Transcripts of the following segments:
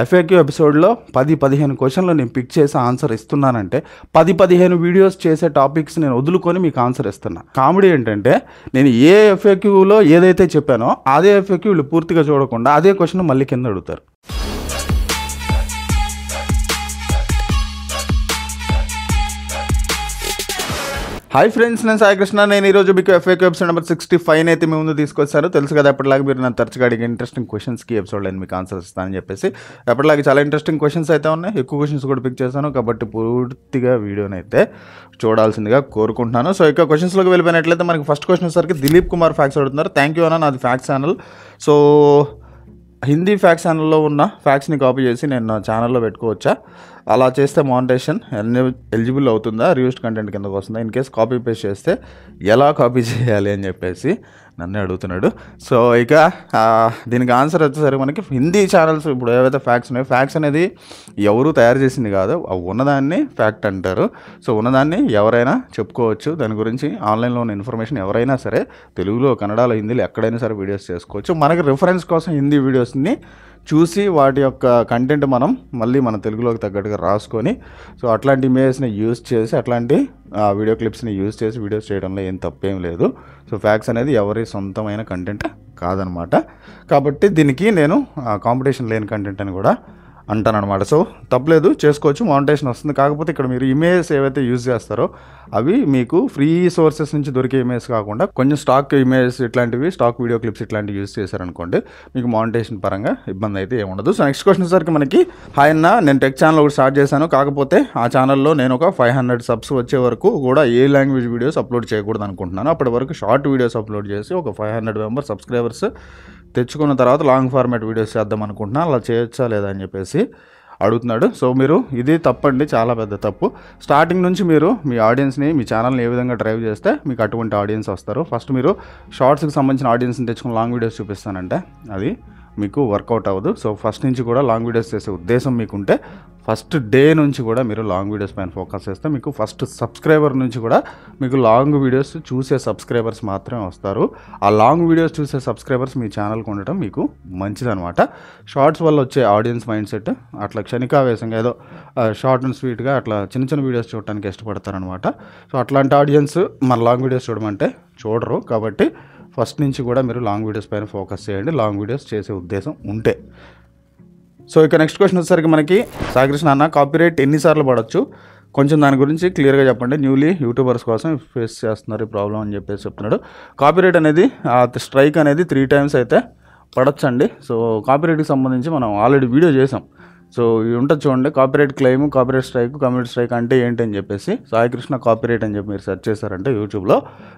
FAQ ఎపిసోడ్లో పది పదిహేను క్వశ్చన్లు నేను పిక్ చేసి ఆన్సర్ ఇస్తున్నానంటే పది పదిహేను వీడియోస్ చేసే టాపిక్స్ నేను వదులుకొని మీకు ఆన్సర్ ఇస్తున్నా కామెడీ ఏంటంటే నేను ఏ ఎఫ్ఏక్యూలో ఏదైతే చెప్పానో అదే ఎఫ్ఏక్యూ వీళ్ళు పూర్తిగా చూడకుండా అదే క్వశ్చన్ మళ్ళీ కింద అడుగుతారు హాయ్ ఫ్రెండ్స్ నేను సాయికృష్ణ నేను ఈరోజు మీకు FAQ episode number sixty five అయితే మీ ముందు తీసుకొచ్చారు తెలుసు కదా ఎప్పటిలాగా మీరు నన్ను తరచుగా అడిగే ఇంట్రెస్టింగ్ క్వశ్చన్స్కి ఎపిసోడ్ నేను మీకు ఆన్సర్ ఇస్తానని చెప్పేసి ఎప్పటిలాగా చాలా ఇంట్రెస్టింగ్ క్వశ్చన్స్ అయితే ఉన్నాయి ఎక్కువ క్వశ్చన్స్ కూడా పిక్ చేశాను కాబట్టి పూర్తిగా వీడియోని అయితే చూడాల్సిందిగా కోరుకుంటున్నాను సో ఇక క్వశ్చన్స్లోకి వెళ్ళిపోయినట్లయితే మనకి ఫస్ట్ క్వశ్చన్ సరికి దిలీప్ కుమార్ ఫ్యాక్స్ అడుగుతున్నారు థ్యాంక్ యూ అన్న నాది facts channel so Hindi facts ఛానల్లో ఉన్న ఫ్యాక్స్ని కాపీ చేసి నేను నా ఛానల్లో పెట్టుకోవచ్చా అలా చేస్తే మానిటేషన్ ఎలిజిబుల్ అవుతుందా రివ్యూస్ట్ కంటెంట్ కిందకు వస్తుందా ఇన్ కేస్ కాపీ పేస్ట్ చేస్తే ఎలా కాపీ చేయాలి అని చెప్పేసి నన్ను అడుగుతున్నాడు సో ఇక దీనికి ఆన్సర్ వచ్చేసరికి మనకి హిందీ ఛానల్స్ ఇప్పుడు ఏవైతే ఫ్యాక్ట్స్ ఉన్నాయో ఫ్యాక్ట్స్ అనేది ఎవరు తయారు చేసింది కాదు ఉన్నదాన్ని ఫ్యాక్ట్ అంటారు సో ఉన్నదాన్ని ఎవరైనా చెప్పుకోవచ్చు దాని గురించి ఆన్లైన్లో ఉన్న ఇన్ఫర్మేషన్ ఎవరైనా సరే తెలుగులో కన్నడలో హిందీలో ఎక్కడైనా సరే వీడియోస్ చేసుకోవచ్చు మనకి రిఫరెన్స్ కోసం హిందీ వీడియోస్ని చూసి వాటి యొక్క కంటెంట్ మనం మళ్ళీ మన తెలుగులోకి తగ్గట్టుగా రాసుకొని సో అట్లాంటి ఇమేజెస్ని యూజ్ చేసి అట్లాంటి వీడియో క్లిప్స్ని యూజ్ చేసి వీడియోస్ చేయడంలో ఏం తప్పేం లేదు సో ఫ్యాక్స్ అనేది ఎవరి సొంతమైన కంటెంట్ కాదనమాట కాబట్టి దీనికి నేను కాంపిటీషన్ లేని కంటెంట్ అని కూడా అనమాట సో తప్పలేదు చేసుకోవచ్చు మౌంటేషన్ వస్తుంది కాకపోతే ఇక్కడ మీరు ఇమేజెస్ ఏవైతే యూజ్ చేస్తారో అవి మీకు ఫ్రీ సోర్సెస్ నుంచి దొరికే ఇమేజ్ కాకుండా కొంచెం స్టాక్ ఇమేజెస్ ఇట్లాంటివి స్టాక్ వీడియో క్లిప్స్ ఇట్లాంటివి యూజ్ చేశారనుకోండి మీకు మౌంటేషన్ పరంగా ఇబ్బంది అయితే ఏముండదు సో నెక్స్ట్ క్వశ్చన్ సరికి మనకి హాయ్ అన్న నేను టెక్ ఛానల్ ఒకటి స్టార్ట్ చేశాను కాకపోతే ఆ ఛానల్లో నేను ఒక ఫైవ్ హండ్రెడ్ సబ్స్ వచ్చే వరకు కూడా ఏ లాంగ్వేజ్ వీడియోస్ అప్లోడ్ చేయకూడదు అనుకుంటున్నాను అప్పటి వరకు షార్ట్ వీడియోస్ అప్లోడ్ చేసి ఒక ఫైవ్ హండ్రెడ్ మెంబర్ సబ్స్క్రైబర్స్ తెచ్చుకున్న తర్వాత లాంగ్ ఫార్మాట్ వీడియోస్ చేద్దాం అనుకుంటున్నా అలా చేయొచ్చా లేదా అని చెప్పేసి అడుగుతున్నాడు సో మీరు ఇది తప్పండి చాలా పెద్ద తప్పు స్టార్టింగ్ నుంచి మీరు మీ ఆడియన్స్ని మీ ఛానల్ని ఏ విధంగా డ్రైవ్ చేస్తే మీకు అటువంటి ఆడియన్స్ వస్తారు ఫస్ట్ మీరు షార్ట్స్కి సంబంధించిన ఆడియన్స్ని తెచ్చుకుని లాంగ్ వీడియోస్ చూపిస్తానంటే అది మీకు వర్కౌట్ అవ్వదు సో ఫస్ట్ నుంచి కూడా లాంగ్ వీడియోస్ చేసే ఉద్దేశం మీకుంటే ఫస్ట్ డే నుంచి కూడా మీరు లాంగ్ వీడియోస్ పైన ఫోకస్ చేస్తే మీకు ఫస్ట్ సబ్స్క్రైబర్ నుంచి కూడా మీకు లాంగ్ వీడియోస్ చూసే సబ్స్క్రైబర్స్ మాత్రమే వస్తారు ఆ లాంగ్ వీడియోస్ చూసే సబ్స్క్రైబర్స్ మీ ఛానల్కి ఉండటం మీకు మంచిదనమాట షార్ట్స్ వల్ల వచ్చే ఆడియన్స్ మైండ్ సెట్ అట్లా క్షణికావేశంగా ఏదో షార్ట్ అండ్ స్వీట్గా అట్లా చిన్న చిన్న వీడియోస్ చూడటానికి ఇష్టపడతారనమాట సో అట్లాంటి ఆడియన్స్ మన లాంగ్ వీడియోస్ చూడమంటే చూడరు కాబట్టి ఫస్ట్ నుంచి కూడా మీరు లాంగ్ వీడియోస్ పైన ఫోకస్ చేయండి లాంగ్ వీడియోస్ చేసే ఉద్దేశం ఉంటే సో ఇక నెక్స్ట్ క్వశ్చన్ వచ్చేసరికి మనకి సాగృష్ణ అన్న కాపీరైట్ ఎన్నిసార్లు పడవచ్చు కొంచెం దాని గురించి క్లియర్గా చెప్పండి న్యూలీ యూట్యూబర్స్ కోసం ఫేస్ చేస్తున్నారు ఈ ప్రాబ్లం అని చెప్పేసి చెప్తున్నాడు కాపీరైట్ అనేది స్ట్రైక్ అనేది త్రీ టైమ్స్ అయితే పడచ్చండి సో కాపీరైట్కి సంబంధించి మనం ఆల్రెడీ వీడియో చేసాం సో ఇవి ఉంటుంది చూడండి copyright claim copyright strike community strike అంటే ఏంటి అని చెప్పేసి సాయి కృష్ణ అని చెప్పి మీరు సెర్చ్ చేశారంటే యూట్యూబ్లో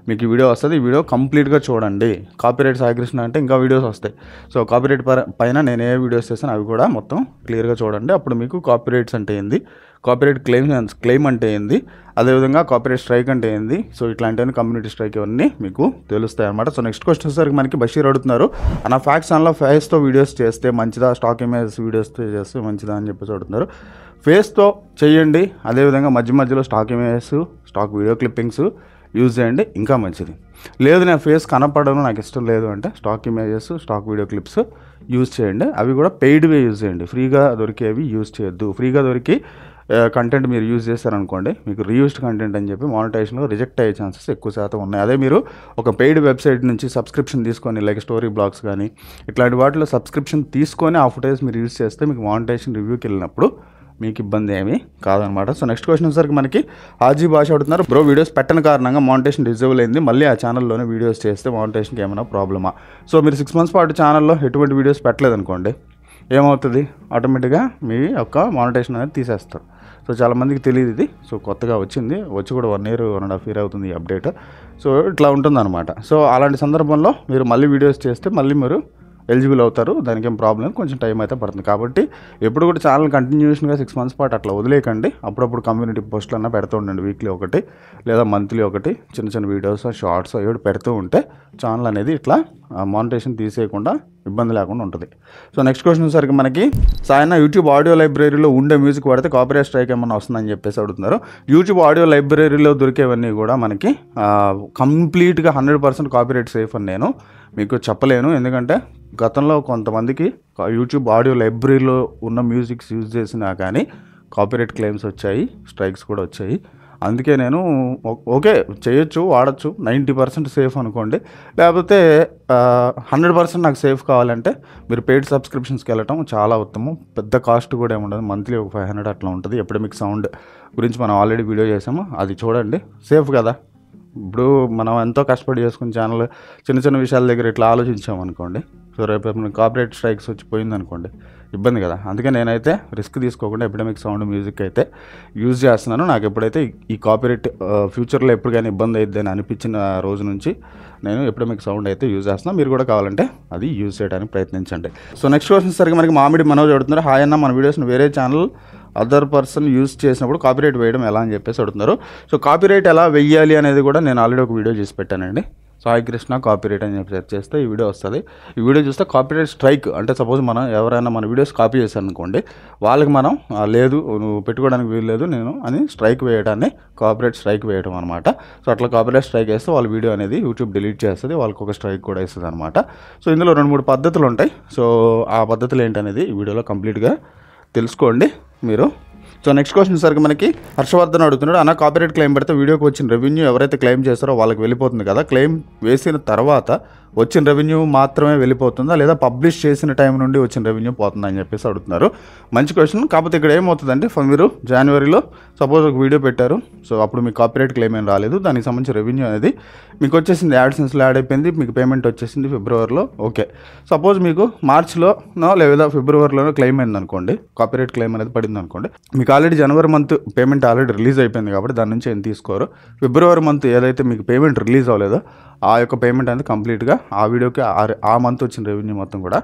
మీకు ఈ వీడియో వస్తుంది ఈ వీడియో కంప్లీట్గా చూడండి కాపీరైట్ సాయి కృష్ణ అంటే ఇంకా వీడియోస్ వస్తాయి సో కాపీరైట్ పైన నేను ఏ వీడియోస్ చేస్తాను అవి కూడా మొత్తం క్లియర్గా చూడండి అప్పుడు మీకు కాపీరైట్స్ అంటే ఏంది కాపీరైట్ క్లెయిమ్ క్లెయిమ్ అంటే ఏంది అదేవిధంగా కాపీరైట్ స్ట్రైక్ అంటే ఏంది సో ఇట్లాంటివన్నీ కమ్యూనిటీ స్ట్రైక్ ఇవన్నీ మీకు తెలుస్తాయి అనమాట సో నెక్స్ట్ క్వశ్చన్ వచ్చేసరికి మనకి బషీర్ అడుగుతున్నారు అన్న ఫ్యాక్స్ అన్లో ఫేస్తో వీడియోస్ చేస్తే మంచిదా స్టాక్ ఇమేజెస్ వీడియోస్తో చేస్తే మంచిదా అని చెప్పేసి అడుగుతున్నారు ఫేస్తో చేయండి అదేవిధంగా మధ్య మధ్యలో stock images stock video clippings use చేయండి ఇంకా మంచిది లేదు నా ఫేస్ కనపడడం నాకు ఇష్టం లేదు అంటే stock images stock video clips use చేయండి అవి కూడా పెయిడ్వే యూజ్ చేయండి ఫ్రీగా దొరికేవి యూజ్ చేయొద్దు ఫ్రీగా దొరికి కంటెంట్ మీరు యూజ్ చేశారనుకోండి మీకు రీయూస్డ్ కంటెంట్ అని చెప్పి మానిటైజేషన్లో రిజెక్ట్ అయ్యే ఛాన్సెస్ ఎక్కువ శాతం ఉన్నాయి అదే మీరు ఒక పెయిడ్ వెబ్సైట్ నుంచి సబ్స్క్రిప్షన్ తీసుకొని లైక్ స్టోరీ బ్లాగ్స్ కానీ ఇట్లాంటి వాటిలో సబ్స్క్రిప్షన్ తీసుకొని ఆ ఫుటేజ్ మీరు యూజ్ చేస్తే మీకు మానిటైజేషన్ రివ్యూకి వెళ్ళినప్పుడు మీకు ఇబ్బంది ఏమీ కాదనమాట సో నెక్స్ట్ క్వశ్చన్ వచ్చేసరికి మనకి ఆజీ భాష అడుగుతున్నారు బ్రో వీడియోస్ పెట్టని కారణంగా మానిటేషన్ డిజేబుల్ అయింది మళ్ళీ ఆ ఛానల్లోనే వీడియోస్ చేస్తే మానిటేషన్కి ఏమైనా ప్రాబ్లమా సో మీరు సిక్స్ మంత్స్ పాటు ఛానల్లో ఎటువంటి వీడియోస్ పెట్టలేదు అనుకోండి ఏమవుతుంది ఆటోమేటిక్గా మీ యొక్క మానిటేషన్ అనేది తీసేస్తారు సో చాలామందికి తెలియదు ఇది సో కొత్తగా వచ్చింది వచ్చి కూడా one year one and half year అవుతుంది ఈ అప్డేట్ సో ఇట్లా ఉంటుందన్నమాట సో అలాంటి సందర్భంలో మీరు మళ్ళీ వీడియోస్ చేస్తే మళ్ళీ మీరు ఎలిజిబుల్ అవుతారు దానికి ఏం ప్రాబ్లం కొంచెం టైం అయితే పడుతుంది కాబట్టి ఎప్పుడు కూడా ఛానల్ కంటిన్యూషన్గా సిక్స్ మంత్స్ పాటు అట్లా వదిలేయకండి అప్పుడప్పుడు కమ్యూనిటీ పోస్టులు అన్నా పెడుతూ ఉండండి వీక్లీ ఒకటి లేదా మంత్లీ ఒకటి చిన్న చిన్న వీడియోస్ షార్ట్స్ ఏడు పెడుతూ ఉంటే ఛానల్ అనేది ఇట్లా మానిటేషన్ తీసేయకుండా ఇబ్బంది లేకుండా ఉంటుంది సో నెక్స్ట్ క్వశ్చన్ సరికి మనకి సాయన యూట్యూబ్ ఆడియో లైబ్రరీలో ఉండే మ్యూజిక్ పడితే కాపీరైట్ స్ట్రైక్ ఏమైనా వస్తుందని చెప్పేసి అడుగుతున్నారు యూట్యూబ్ ఆడియో లైబ్రరీలో దొరికేవన్నీ కూడా మనకి కంప్లీట్గా హండ్రెడ్ పర్సెంట్ కాపీరేట్ సేఫ్ అని నేను మీకు చెప్పలేను ఎందుకంటే గతంలో కొంతమందికి యూట్యూబ్ ఆడియో లైబ్రరీలో ఉన్న మ్యూజిక్స్ యూజ్ చేసినా కానీ కాపీరైట్ క్లెయిమ్స్ వచ్చాయి స్ట్రైక్స్ కూడా వచ్చాయి అందుకే నేను ఓకే చేయొచ్చు వాడచ్చు నైంటీ పర్సెంట్ సేఫ్ అనుకోండి లేకపోతే హండ్రెడ్ పర్సెంట్ నాకు సేఫ్ కావాలంటే మీరు పెయిడ్ సబ్స్క్రిప్షన్స్కి వెళ్ళటం చాలా ఉత్తమం పెద్ద కాస్ట్ కూడా ఏముండదు మంత్లీ ఒక ఫైవ్ హండ్రెడ్ అట్లా ఉంటుంది ఎపిడమిక్ సౌండ్ గురించి మనం ఆల్రెడీ వీడియో చేసాము అది చూడండి సేఫ్ కదా ఇప్పుడు మనం ఎంతో కష్టపడి చేసుకున్న ఛానల్ చిన్న చిన్న విషయాల దగ్గర ఇట్లా ఆలోచించామనుకోండి సో రేపు ఏమైనా స్ట్రైక్స్ వచ్చి పోయింది అనుకోండి ఇబ్బంది కదా అందుకే నేనైతే రిస్క్ తీసుకోకుండా ఎపిడమిక్ సౌండ్ మ్యూజిక్ అయితే యూజ్ చేస్తున్నాను నాకు ఎప్పుడైతే ఈ కాపీరైట్ ఫ్యూచర్లో ఎప్పుడు కానీ ఇబ్బంది అయింది అని అనిపించిన రోజు నుంచి నేను ఎపిడమిక్ సౌండ్ అయితే యూజ్ చేస్తున్నాను మీరు కూడా కావాలంటే అది యూజ్ చేయడానికి ప్రయత్నించండి సో నెక్స్ట్ క్వశ్చన్ సరిగ్గా మనకి మామిడి మనోజ్ అడుగుతున్నారు హాయ్ అన్న మన వీడియోస్ని వేరే ఛానల్ అదర్ పర్సన్ యూజ్ చేసినప్పుడు కాపీరైట్ వేయడం ఎలా అని చెప్పేసి అడుగుతున్నారు సో కాపీరేట్ ఎలా వెయ్యాలి అనేది కూడా నేను ఆల్రెడీ ఒక వీడియో చేసి పెట్టానండి సాయి కృష్ణ కాపీరైట్ అని చెప్పి సెర్చ్ చేస్తే ఈ వీడియో వస్తుంది ఈ వీడియో చూస్తే కాపీరైట్ స్ట్రైక్ అంటే సపోజ్ మనం ఎవరైనా మన వీడియోస్ కాపీ చేశారు అనుకోండి వాళ్ళకి మనం లేదు నువ్వు పెట్టుకోవడానికి వీలు లేదు నేను అని స్ట్రైక్ వేయడాన్ని కాపీరైట్ స్ట్రైక్ వేయడం అనమాట సో అట్లా కాపీరైట్ స్ట్రైక్ వేస్తే వాళ్ళ వీడియో అనేది యూట్యూబ్ డిలీట్ చేస్తుంది వాళ్ళకి ఒక స్ట్రైక్ కూడా ఇస్తుంది అనమాట సో ఇందులో రెండు మూడు పద్ధతులు ఉంటాయి సో ఆ పద్ధతులు ఏంటనేది ఈ వీడియోలో కంప్లీట్గా తెలుసుకోండి మీరు సో నెక్స్ట్ క్వశ్చన్ సార్ మనకి హర్షవర్ధన్ అడుగుతున్నాడు అన్న కాపీరైట్ క్లెయిమ్ పెడితే వీడియోకి వచ్చిన రెవెన్యూ ఎవరైతే క్లెయిమ్ చేస్తారో వాళ్ళకి వెళ్ళిపోతుంది కదా క్లెయిమ్ వేసిన తర్వాత వచ్చిన రెవెన్యూ మాత్రమే వెళ్ళిపోతుందా లేదా పబ్లిష్ చేసిన టైం నుండి వచ్చిన రెవెన్యూ పోతుందా అని చెప్పేసి అడుగుతున్నారు మంచి క్వశ్చన్ కాకపోతే ఇక్కడ ఏమవుతుందంటే మీరు జనవరిలో సపోజ్ ఒక వీడియో పెట్టారు సో అప్పుడు మీకు కాపీరేట్ క్లెయిమ్ ఏం రాలేదు దానికి సంబంధించి రెవెన్యూ అనేది మీకు వచ్చేసింది యాడ్సెన్స్లో యాడ్ అయిపోయింది మీకు పేమెంట్ వచ్చేసింది ఫిబ్రవరిలో ఓకే సపోజ్ మీకు మార్చ్లోనో లేదా ఫిబ్రవరిలోనో క్లెయిమ్ అయింది అనుకోండి కాపీరేట్ క్లెయిమ్ అనేది పడింది అనుకోండి మీకు ఆల్రెడీ జనవరి మంత్ పేమెంట్ ఆల్రెడీ రిలీజ్ అయిపోయింది కాబట్టి దాని నుంచి ఏం తీసుకోరు ఫిబ్రవరి మంత్ ఏదైతే మీకు పేమెంట్ రిలీజ్ అవ్వలేదో ఆ యొక్క పేమెంట్ అనేది కంప్లీట్గా ఆ వీడియోకి ఆ మంత్ వచ్చిన రెవెన్యూ మొత్తం కూడా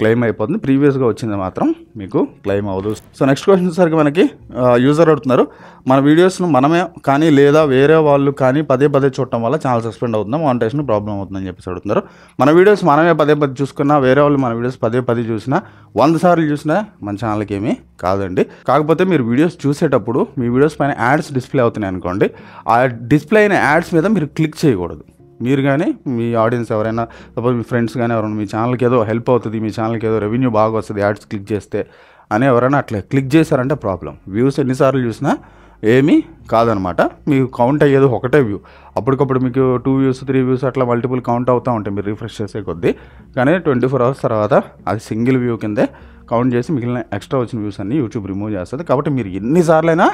క్లెయిమ్ అయిపోతుంది ప్రీవియస్గా వచ్చింది మాత్రం మీకు క్లెయిమ్ అవ్వదు సో నెక్స్ట్ క్వశ్చన్ సరికి మనకి యూజర్ అడుగుతున్నారు మన వీడియోస్ను మనమే కానీ లేదా వేరే వాళ్ళు కానీ పదే పదే చూడటం వల్ల ఛానల్ సస్పెండ్ అవుతుందా మానిటేషన్ ప్రాబ్లం అవుతుందని చెప్పేసి అడుగుతున్నారు మన వీడియోస్ మనమే పదే పదే చూసుకున్నా వేరే వాళ్ళు మన వీడియోస్ పదే పదే చూసినా వంద సార్లు చూసినా మన ఛానల్కి ఏమీ కాదండి కాకపోతే మీరు వీడియోస్ చూసేటప్పుడు మీ వీడియోస్ పైన యాడ్స్ డిస్ప్లే అవుతున్నాయి అనుకోండి ఆ డిస్ప్లే అయిన యాడ్స్ మీద మీరు క్లిక్ చేయకూడదు మీరు కానీ మీ ఆడియన్స్ ఎవరైనా సపోజ్ మీ ఫ్రెండ్స్ కానీ ఎవరైనా మీ ఛానల్కి ఏదో హెల్ప్ అవుతుంది మీ ఛానల్కి ఏదో రెవెన్యూ బాగా వస్తుంది యాడ్స్ క్లిక్ చేస్తే అని ఎవరైనా అట్లా క్లిక్ చేశారంటే ప్రాబ్లం వ్యూస్ ఎన్నిసార్లు చూసినా ఏమీ కాదనమాట మీకు కౌంట్ అయ్యేది ఒకటే వ్యూ అప్పటికప్పుడు మీకు టూ వ్యూస్ త్రీ వ్యూస్ అట్లా మల్టిపుల్ కౌంట్ అవుతూ ఉంటాయి మీరు రిఫ్రెష్ చేసే కొద్దీ కానీ ట్వంటీ ఫోర్ అవర్స్ తర్వాత అది సింగిల్ వ్యూ కిందే కౌంట్ చేసి మిగిలిన ఎక్స్ట్రా వచ్చిన వ్యూస్ అన్ని యూట్యూబ్ రిమూవ్ చేస్తుంది కాబట్టి మీరు ఎన్నిసార్లైనా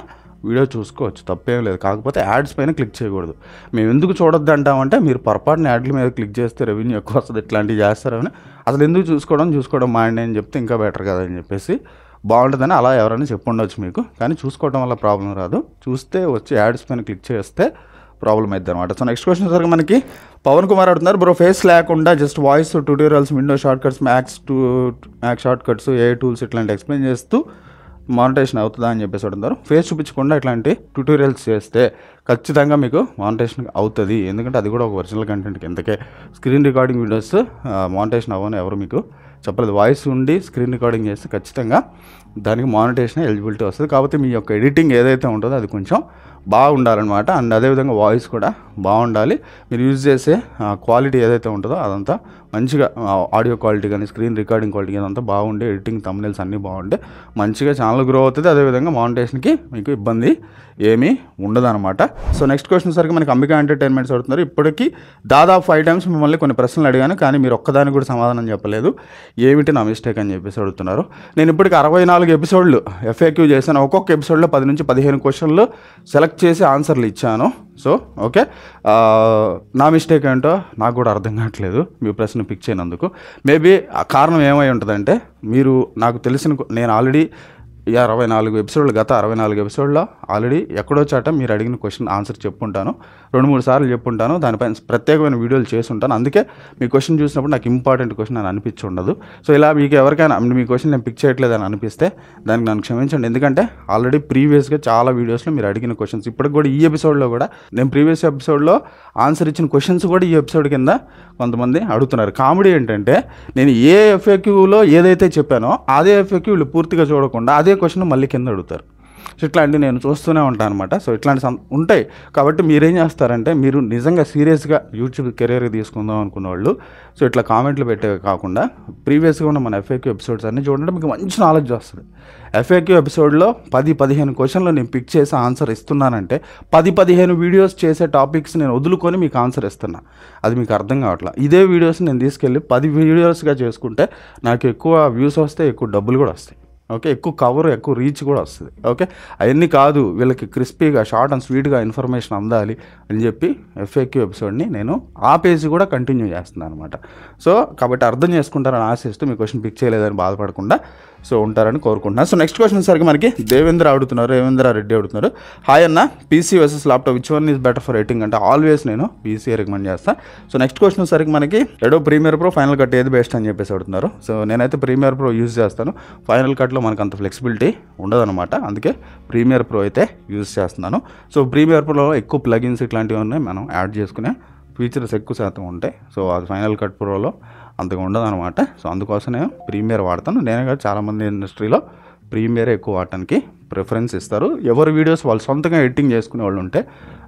వీడియో చూసుకోవచ్చు తప్పేం లేదు కాకపోతే యాడ్స్ పైన క్లిక్ చేయకూడదు మేము ఎందుకు చూడొద్దు అంటామంటే మీరు పొరపాటున యాడ్ల మీద క్లిక్ చేస్తే రెవెన్యూ ఎక్కువ వస్తుంది ఇట్లాంటివి చేస్తారని అసలు ఎందుకు చూసుకోవడం చూసుకోవడం మైండ్ అని చెప్తే ఇంకా బెటర్ కదా అని చెప్పేసి బాగుంటుందని అలా ఎవరైనా చెప్పుండొచ్చు మీకు కానీ చూసుకోవడం వల్ల ప్రాబ్లం రాదు చూస్తే వచ్చి యాడ్స్ పైన క్లిక్ చేస్తే ప్రాబ్లం అవుతుంది అనమాట సో నెక్స్ట్ క్వశ్చన్ సార్ మనకి పవన్ కుమార్ అడుగుతున్నారు బ్రో ఫేస్ లేకుండా just voice tutorials window shortcuts Macs to Macs shortcuts ఏ టూల్స్ ఇట్లాంటి ఎక్స్ప్లెయిన్ చేస్తూ మానిటేషన్ అవుతుందా అని చెప్పేసి అడుగుతారు ఫేస్ చూపించకుండా ఇట్లాంటి ట్యూటోరియల్స్ చేస్తే ఖచ్చితంగా మీకు మానిటేషన్ అవుతుంది ఎందుకంటే అది కూడా ఒక ఒరిజినల్ కంటెంట్ కిందకే స్క్రీన్ రికార్డింగ్ వీడియోస్ మానిటేషన్ అవ్వని ఎవరు మీకు చెప్పలేదు వాయిస్ ఉండి స్క్రీన్ రికార్డింగ్ చేస్తే ఖచ్చితంగా దానికి మానిటేషన్ ఎలిజిబిలిటీ వస్తుంది కాబట్టి మీ యొక్క ఎడిటింగ్ ఏదైతే ఉంటుందో అది కొంచెం బాగుండాలన్నమాట అండ్ అదేవిధంగా వాయిస్ కూడా బాగుండాలి మీరు యూజ్ చేసే క్వాలిటీ ఏదైతే ఉంటుందో అదంతా మంచిగా ఆడియో క్వాలిటీ కానీ స్క్రీన్ రికార్డింగ్ క్వాలిటీ కానీ అంతా బాగుండే ఎడిటింగ్ తమ్నెల్స్ అన్నీ బాగుండే మంచిగా ఛానల్ గ్రో అవుతుంది అదేవిధంగా మానిటేషన్కి మీకు ఇబ్బంది ఏమీ ఉండదన్నమాట సో నెక్స్ట్ క్వశ్చన్ సరికి మనకి అంబికా ఎంటర్టైన్మెంట్స్ అడుగుతున్నారు ఇప్పటికీ దాదాపు ఫైవ్ టైమ్స్ మిమ్మల్ని కొన్ని ప్రశ్నలు అడిగాను కానీ మీరు ఒక్కదాని కూడా సమాధానం చెప్పలేదు ఏమిటి నా మిస్టేక్ అని చెప్పేసి అడుగుతున్నారు నేను ఇప్పటికి అరవై నాలుగు ఎపిసోడ్లు ఎఫ్ఏక్యూ చేశాను ఒక్కొక్క ఎపిసోడ్లో పది నుంచి పదిహేను క్వశ్చన్లు సెలెక్ట్ చేసి ఆన్సర్లు ఇచ్చాను సో ఓకే uh, నా మిస్టేక్ ఏంటో నాకు కూడా అర్థం కావట్లేదు మీ ప్రశ్న పిక్ చేయనందుకు మేబీ ఆ కారణం ఏమై ఉంటుందంటే మీరు నాకు తెలిసిన నేను ఆల్రెడీ అరవై నాలుగు ఎపిసోడ్లు గత అరవై నాలుగు ఎపిసోడ్లో ఆల్రెడీ ఎక్కడో చాట మీరు అడిగిన క్వశ్చన్ ఆన్సర్ చెప్పుకుంటాను రెండు మూడు సార్లు చెప్పుంటాను దానిపైన ప్రత్యేకమైన వీడియోలు చేస్తుంటాను అందుకే మీ క్వశ్చన్ చూసినప్పుడు నాకు ఇంపార్టెంట్ క్వశ్చన్ అని అనిపించి ఉండదు సో ఇలా మీకు ఎవరికైనా మీ క్వశ్చన్ నేను పిక్ అని అనిపిస్తే దానికి నన్ను క్షమించండి ఎందుకంటే ఆల్రెడీ ప్రీవియస్గా చాలా వీడియోస్లో మీరు అడిగిన క్వశ్చన్స్ ఇప్పటికి కూడా ఈ ఎపిసోడ్లో కూడా నేను ప్రీవియస్ ఎపిసోడ్లో ఆన్సర్ ఇచ్చిన క్వశ్చన్స్ కూడా ఈ ఎపిసోడ్ కింద కొంతమంది అడుగుతున్నారు కామెడీ ఏంటంటే నేను ఏ ఎఫ్ఏక్యూలో ఏదైతే చెప్పానో అదే ఎఫ్ఏక్యూ వీళ్ళు పూర్తిగా చూడకుండా అదే క్వశ్చన్ మళ్ళీ కింద అడుగుతారు సో ఇట్లాంటివి నేను చూస్తూనే ఉంటాను అనమాట సో ఇట్లాంటి ఉంటాయి కాబట్టి మీరేం చేస్తారంటే మీరు నిజంగా సీరియస్గా యూట్యూబ్ కెరీర్ తీసుకుందాం అనుకున్న వాళ్ళు సో ఇట్లా కామెంట్లు పెట్టే కాకుండా ప్రీవియస్గా ఉన్న మన ఎఫ్ఏక్యూ ఎపిసోడ్స్ అన్నీ చూడండి మీకు మంచి నాలెడ్జ్ వస్తుంది ఎఫ్ఏక్యూ ఎపిసోడ్లో పది పదిహేను క్వశ్చన్లు నేను పిక్ చేసి ఆన్సర్ ఇస్తున్నానంటే పది పదిహేను వీడియోస్ చేసే టాపిక్స్ నేను వదులుకొని మీకు ఆన్సర్ ఇస్తున్నా అది మీకు అర్థం కావట్లా ఇదే వీడియోస్ నేను తీసుకెళ్ళి పది వీడియోస్గా చేసుకుంటే నాకు ఎక్కువ వ్యూస్ వస్తే ఎక్కువ డబ్బులు కూడా వస్తాయి ఓకే ఎక్కువ కవర్ ఎక్కువ రీచ్ కూడా వస్తుంది ఓకే అవన్నీ కాదు వీళ్ళకి క్రిస్పీగా షార్ట్ అండ్ స్వీట్గా ఇన్ఫర్మేషన్ అందాలి అని చెప్పి ఎఫ్ఏక్యూ ఎపిసోడ్ని నేను ఆ పేజీ కూడా కంటిన్యూ చేస్తున్నాను అనమాట సో కాబట్టి అర్థం చేసుకుంటారని ఆశిస్తూ మీ క్వశ్చన్ పిక్ చేయలేదని బాధపడకుండా సో ఉంటారని కోరుకుంటున్నాను సో నెక్స్ట్ క్వశ్చన్ సరికి మనకి దేవేంద్ర అడుగుతున్నారు దేవేంద్ర రెడ్డి అడుగుతున్నారు హాయ్ అన్న PC versus laptop which one is better for editing అంటే ఆల్వేస్ నేను పీసీ రికమెండ్ చేస్తాను సో నెక్స్ట్ క్వశ్చన్ సరికి మనకి Adobe Premiere Pro Final Cut ఏది బెస్ట్ అని చెప్పేసి అడుగుతున్నారు సో నేనైతే ప్రీమియర్ ప్రో యూజ్ చేస్తాను ఫైనల్ కట్లో మనకు అంత ఫ్లెక్సిబిలిటీ ఉండదన్నమాట అందుకే ప్రీమియర్ ప్రో అయితే యూజ్ చేస్తున్నాను సో ప్రీమియర్ ప్రోలో ఎక్కువ ప్లగిన్స్ ఇట్లాంటివి ఉన్నాయి మనం యాడ్ చేసుకునే ఫీచర్స్ ఎక్కువ శాతం ఉంటాయి సో అది ఫైనల్ కట్ ప్రోలో అంతగా ఉండదు అనమాట సో అందుకోసం నేను ప్రీమియర్ వాడతాను నేను కూడా చాలామంది ఇండస్ట్రీలో ప్రీమియర్ ఎక్కువ వాడటానికి ప్రిఫరెన్స్ ఇస్తారు ఎవరు వీడియోస్ వాళ్ళు సొంతంగా ఎడిటింగ్ చేసుకునే వాళ్ళు ఉంటే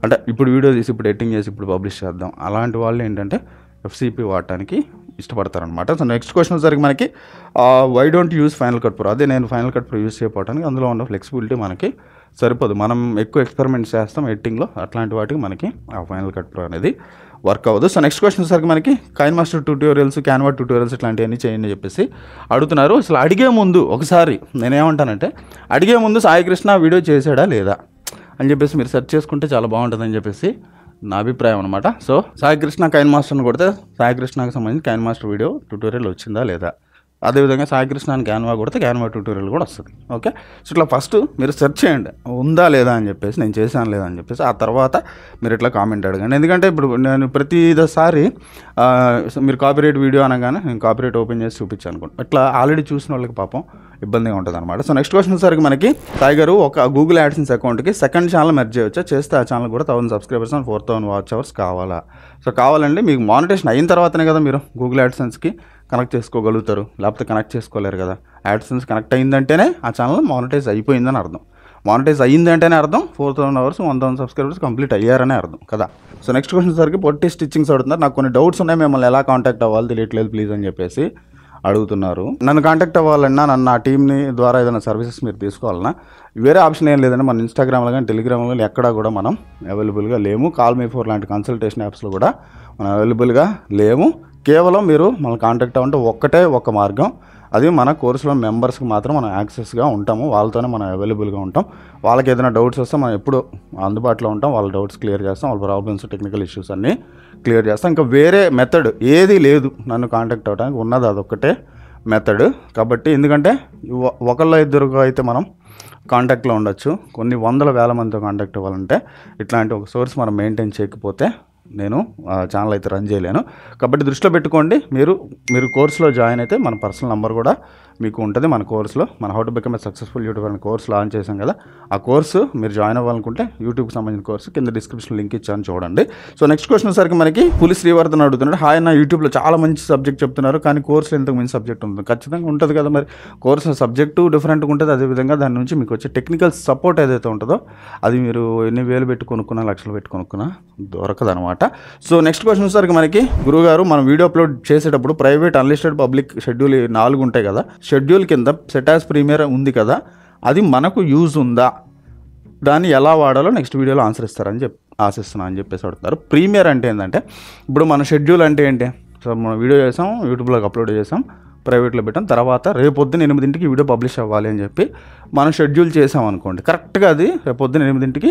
అంటే ఇప్పుడు వీడియో తీసి ఇప్పుడు ఎడిటింగ్ చేసి ఇప్పుడు పబ్లిష్ చేద్దాం అలాంటి వాళ్ళు ఏంటంటే ఎఫ్సిపి వాడటానికి ఇష్టపడతారనమాట సో నెక్స్ట్ క్వశ్చన్ సరికి మనకి why don't use Final Cut Pro అదే నేను ఫైనల్ కట్ ప్రో యూస్ చేయకపోవడానికి అందులో ఉన్న ఫ్లెక్సిబిలిటీ మనకి సరిపోదు మనం ఎక్కువ ఎక్స్పెరిమెంట్స్ చేస్తాం ఎడిటింగ్లో అట్లాంటి వాటికి మనకి ఆ ఫైనల్ కట్ ప్రో అనేది వర్క్ అవ్వదు సో నెక్స్ట్ క్వశ్చన్ సరికి మనకి KineMaster tutorials Canva tutorials ఇట్లాంటివన్నీ చేయండి చెప్పేసి అడుగుతున్నారు అసలు అడిగే ముందు ఒకసారి నేనేమంటానంటే అడిగే ముందు సాయి కృష్ణ వీడియో చేశాడా లేదా అని చెప్పేసి మీరు సెర్చ్ చేసుకుంటే చాలా బాగుంటుందని చెప్పేసి నా అభిప్రాయం అనమాట సో సాయి కృష్ణ కైన్ మాస్టర్ని కొడితే సాయి కృష్ణకు సంబంధించి కైన్ మాస్టర్ వీడియో ట్యూటోరియల్ వచ్చిందా లేదా అదేవిధంగా సాయికృష్ణ అని క్యాన్వా కొడితే క్యాన్వా ట్యూటోరియల్ కూడా వస్తుంది ఓకే సో ఇట్లా ఫస్ట్ మీరు సెర్చ్ చేయండి ఉందా లేదా అని చెప్పేసి నేను చేశాను లేదా అని చెప్పేసి ఆ తర్వాత మీరు ఇట్లా కామెంట్ అడగండి ఎందుకంటే ఇప్పుడు నేను ప్రతిసారి మీరు కాపీరేట్ వీడియో అనగానే నేను కాపీరేట్ ఓపెన్ చేసి చూపించాను అనుకోండి ఆల్రెడీ చూసిన వాళ్ళకి పాపం ఇబ్బందిగా ఉంటుంది అనమాట సో నెక్స్ట్ క్వశ్చన్ సార్కి మనకి టైగర్ ఒక గూగుల్ యాడ్సన్స్ అకౌంట్కి సెకండ్ ఛానల్ మెర్జ్ చేయొచ్చా చేస్తే ఆ ఛానల్ కూడా thousand subscribers and four thousand watch hours కావాలా సో కావాలండి మీకు మానిటేషన్ అయిన తర్వాతనే కదా మీరు గూగుల్ యాడ్సెన్స్కి కనెక్ట్ చేసుకోగలుగుతారు లేకపోతే కనెక్ట్ చేసుకోలేరు కదా యాడ్సెన్స్ కనెక్ట్ అయిందంటేనే ఆ ఛానల్ మానిటైజ్ అయిపోయిందని అర్థం మానిటైజ్ అంటేనే అర్థం four thousand hours one thousand subscribers complete అయ్యారనే అర్థం కదా సో నెక్స్ట్ క్వశ్చన్ సరికి పొట్టి స్టిచ్చింగ్స్ అడుగుతున్నారు నాకు కొన్ని డౌట్స్ ఉన్నాయి మిమ్మల్ని ఎలా కాంటాక్ట్ అవ్వాలి తెలియట్లేదు ప్లీజ్ అని చెప్పేసి అడుగుతున్నారు నన్ను కాంటాక్ట్ అవ్వాలన్నా నన్ను నా టీంని ద్వారా ఏదైనా సర్వీసెస్ మీరు తీసుకోవాలన్నా వేరే ఆప్షన్ ఏం లేదండి మన ఇన్స్టాగ్రామ్లో కానీ టెలిగ్రామ్లో కానీ ఎక్కడా కూడా మనం అవైలబుల్గా లేము కాల్ మీ ఫోర్ లాంటి కన్సల్టేషన్ యాప్స్లో కూడా మనం అవైలబుల్గా లేము కేవలం మీరు మనం కాంటాక్ట్ అవ్వంటే ఒక్కటే ఒక మార్గం అది మన కోర్సులో మెంబర్స్కి మాత్రం మనం యాక్సెస్గా ఉంటాము వాళ్ళతోనే మనం అవైలబుల్గా ఉంటాం వాళ్ళకి ఏదైనా డౌట్స్ వస్తే మనం ఎప్పుడు అందుబాటులో ఉంటాం వాళ్ళ డౌట్స్ క్లియర్ చేస్తాం వాళ్ళ ప్రాబ్లమ్స్ టెక్నికల్ ఇష్యూస్ అన్నీ క్లియర్ చేస్తాం ఇంకా వేరే మెథడ్ ఏది లేదు నన్ను కాంటాక్ట్ అవ్వడానికి ఉన్నది అదొక్కటే మెథడ్ కాబట్టి ఎందుకంటే ఒకళ్ళ ఇద్దరు అయితే మనం కాంటాక్ట్లో ఉండొచ్చు కొన్ని వందల వేల మందితో కాంటాక్ట్ అవ్వాలంటే ఇట్లాంటి ఒక సోర్స్ మనం మెయింటైన్ చేయకపోతే నేను ఛానల్ అయితే రన్ చేయలేను కాబట్టి దృష్టిలో పెట్టుకోండి మీరు మీరు కోర్సులో జాయిన్ అయితే మన పర్సనల్ నెంబర్ కూడా మీకు ఉంటుంది మన కోర్సులో మన how to become a successful YouTuber అనే కోర్సు లాంచ్ చేసాం కదా ఆ కోర్సు మీరు జాయిన్ అవ్వాలనుకుంటే యూట్యూబ్కి సంబంధించిన కోర్సు కింద డిస్క్రిప్షన్ లింక్ ఇచ్చాను చూడండి సో నెక్స్ట్ క్వశ్చన్ సరికి మనకి పులి శ్రీవర్ధన్ అడుగుతున్నాడు హాయ్ నా యూట్యూబ్లో చాలా మంచి సబ్జెక్ట్ చెప్తున్నారు కానీ కోర్సులో ఇంతకు మంచి సబ్జెక్ట్ ఉంటుంది ఖచ్చితంగా ఉంటుంది కదా మరి కోర్సు సబ్జెక్టు డిఫరెంట్గా ఉంటుంది అదేవిధంగా దాని నుంచి మీకు వచ్చే టెక్నికల్ సపోర్ట్ ఏదైతే ఉంటుందో అది మీరు ఎన్ని వేలు పెట్టి కొనుక్కున్నా లక్షలు పెట్టి కొనుక్కున్నా దొరకదనమాట సో నెక్స్ట్ క్వశ్చన్ సరికి మనకి గురుగారు మనం వీడియో అప్లోడ్ చేసేటప్పుడు ప్రైవేట్ అన్లిస్టెడ్ పబ్లిక్ షెడ్యూల్ నాలుగు ఉంటాయి కదా షెడ్యూల్ కింద సెటాస్ ప్రీమియర్ ఉంది కదా అది మనకు యూజ్ ఉందా దాన్ని ఎలా వాడాలో నెక్స్ట్ వీడియోలో ఆన్సర్ ఇస్తారని చెప్పి ఆశిస్తున్నాను అని చెప్పేసి అడుగుతారు ప్రీమియర్ అంటే ఏంటంటే ఇప్పుడు మన షెడ్యూల్ అంటే ఏంటి సో మనం వీడియో చేసాం యూట్యూబ్లోకి అప్లోడ్ చేసాం ప్రైవేట్లో పెట్టాం తర్వాత రేపొద్దున ఎనిమిదింటికి వీడియో పబ్లిష్ అవ్వాలి అని చెప్పి మనం షెడ్యూల్ చేసాం అనుకోండి కరెక్ట్గా అది రేపొద్దున ఎనిమిదింటికి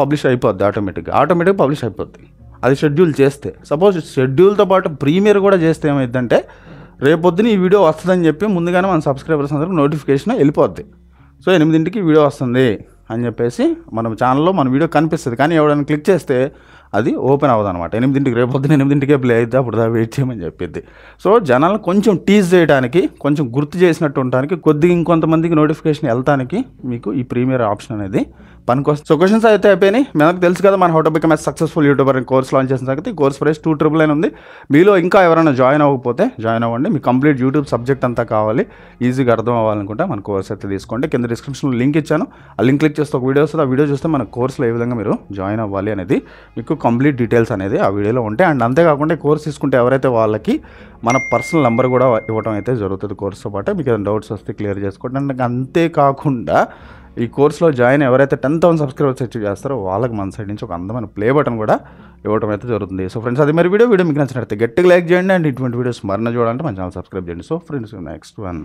పబ్లిష్ అయిపోద్ది ఆటోమేటిక్గా ఆటోమేటిక్గా పబ్లిష్ అయిపోద్ది అది షెడ్యూల్ చేస్తే సపోజ్ షెడ్యూల్తో పాటు ప్రీమియర్ కూడా చేస్తే ఏమైందంటే రేపొద్దున ఈ వీడియో వస్తుందని చెప్పి ముందుగానే మన సబ్స్క్రైబర్స్ అందరికి నోటిఫికేషన్ వెళ్ళిపోద్ది సో ఎనిమిదింటికి వీడియో వస్తుంది అని చెప్పేసి మన ఛానల్లో మన వీడియో కనిపిస్తుంది కానీ ఎవడైనా క్లిక్ చేస్తే అది ఓపెన్ అవ్వదు అనమాట ఎనిమిదింటికి రేపు పొద్దున ఎనిమిదింటికే ప్లే అయితే అప్పుడు వెయిట్ చేయమని చెప్పిద్ది సో జనాలు కొంచెం టీజ్ చేయడానికి కొంచెం గుర్తు చేసినట్టు ఉండడానికి కొద్దిగా ఇంకొంతమందికి నోటిఫికేషన్ వెళ్తానికి మీకు ఈ ప్రీమియర్ ఆప్షన్ అనేది కోసం సో క్వశ్చన్స్ అయితే అయిపోయినాయి మనకు తెలుసు కదా మన హోటో మ్యాచ్ సక్సెస్ఫుల్ యూట్యూబర్ అని కోర్స్ లాంచ్ చేసిన తర్వాత కోర్స్ ప్రైస్ టూ ట్రిపుల్ అయిన ఉంది మీలో ఇంకా ఎవరైనా జాయిన్ అవ్వకపోతే జాయిన్ అవ్వండి మీకు కంప్లీట్ యూట్యూబ్ సబ్జెక్ట్ అంతా కావాలి ఈజీగా అర్థం అవ్వాలనుకుంటే మన కోర్స్ అయితే తీసుకోండి కింద డిస్క్రిప్షన్లో లింక్ ఇచ్చాను ఆ లింక్ క్లిక్ చేస్తే ఒక వీడియో వస్తుంది ఆ వీడియో చూస్తే మన కోర్స్లో ఏ విధంగా మీరు జాయిన్ అవ్వాలి అనేది మీకు కంప్లీట్ డీటెయిల్స్ అనేది ఆ వీడియోలో ఉంటాయి అండ్ అంతేకాకుండా కోర్స్ తీసుకుంటే ఎవరైతే వాళ్ళకి మన పర్సనల్ నెంబర్ కూడా ఇవ్వడం అయితే జరుగుతుంది కోర్స్తో పాటు మీకు ఏదైనా డౌట్స్ వస్తే క్లియర్ చేసుకోండి అండ్ అంతేకాకుండా ఈ కోర్సులో జాయిన్ ఎవరైతే టెన్ థౌసండ్ సబ్స్క్రైబర్స్ అచీవ్ చేస్తారో వాళ్ళకి మన సైడ్ నుంచి ఒక అందమైన ప్లే బటన్ కూడా ఇవ్వడం అయితే జరుగుతుంది సో ఫ్రెండ్స్ అది మరి వీడియో వీడియో మీకు నచ్చినట్లయితే గట్టిగా లైక్ చేయండి అండ్ ఇటువంటి వీడియోస్ మరణ చూడాలంటే మన ఛానల్ సబ్స్క్రైబ్ చేయండి సో ఫ్రెండ్స్ నెక్స్ట్ వన్